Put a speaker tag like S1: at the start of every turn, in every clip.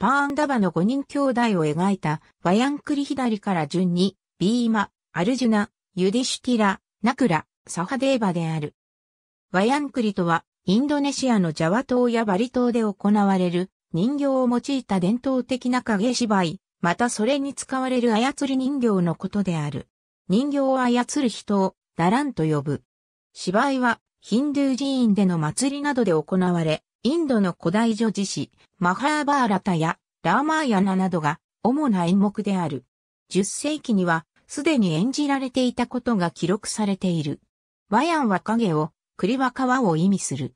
S1: パーンダバの5人兄弟を描いた、ワヤンクリ左から順に、ビーマ、アルジュナ、ユディシュティラ、ナクラ、サハデーバである。ワヤンクリとは、インドネシアのジャワ島やバリ島で行われる、人形を用いた伝統的な影芝居、またそれに使われる操り人形のことである。人形を操る人を、ダランと呼ぶ。芝居は、ヒンドゥー寺院での祭りなどで行われ、インドの古代女子史、マハーバーラタやラーマーヤナなどが主な演目である。10世紀にはすでに演じられていたことが記録されている。ワヤンは影を、栗は川を意味する。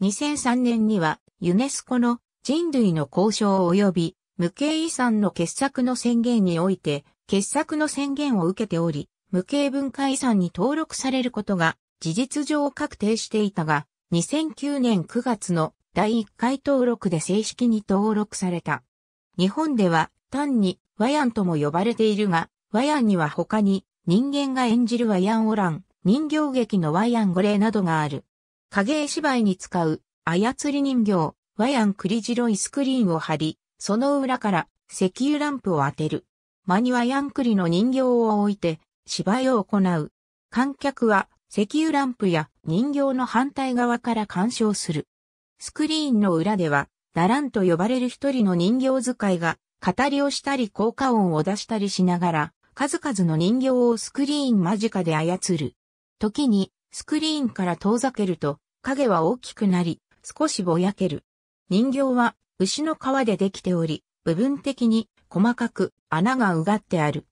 S1: 2003年にはユネスコの人類の交渉及び無形遺産の傑作の宣言において傑作の宣言を受けており、無形文化遺産に登録されることが事実上確定していたが、2009年9月の第1回登録で正式に登録された。日本では単にワヤンとも呼ばれているが、ワヤンには他に人間が演じるワヤンオラン、人形劇のワヤンゴレなどがある。影絵芝居に使う操り人形、ワヤン栗白いスクリーンを貼り、その裏から石油ランプを当てる。間にワヤン栗の人形を置いて芝居を行う。観客は石油ランプや人形の反対側から干渉する。スクリーンの裏では、ダランと呼ばれる一人の人形使いが、語りをしたり効果音を出したりしながら、数々の人形をスクリーン間近で操る。時に、スクリーンから遠ざけると、影は大きくなり、少しぼやける。人形は、牛の皮でできており、部分的に細かく穴がうがってある。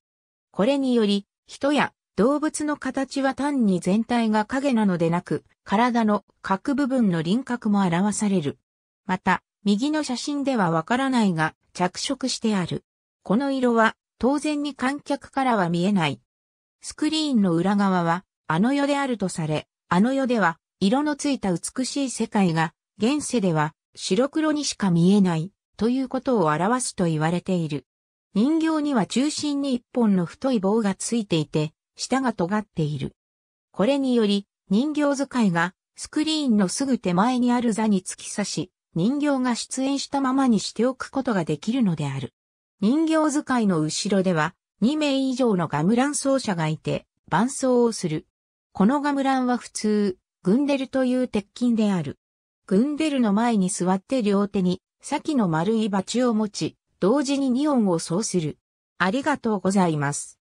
S1: これにより、人や動物の形は単に全体が影なのでなく、体の各部分の輪郭も表される。また、右の写真ではわからないが、着色してある。この色は、当然に観客からは見えない。スクリーンの裏側は、あの世であるとされ、あの世では、色のついた美しい世界が、現世では、白黒にしか見えない、ということを表すと言われている。人形には中心に一本の太い棒がついていて、舌が尖っている。これにより、人形使いがスクリーンのすぐ手前にある座に突き刺し、人形が出演したままにしておくことができるのである。人形使いの後ろでは2名以上のガムラン奏者がいて伴奏をする。このガムランは普通、グンデルという鉄筋である。グンデルの前に座って両手に先の丸いバチを持ち、同時に2音を奏する。ありがとうございます。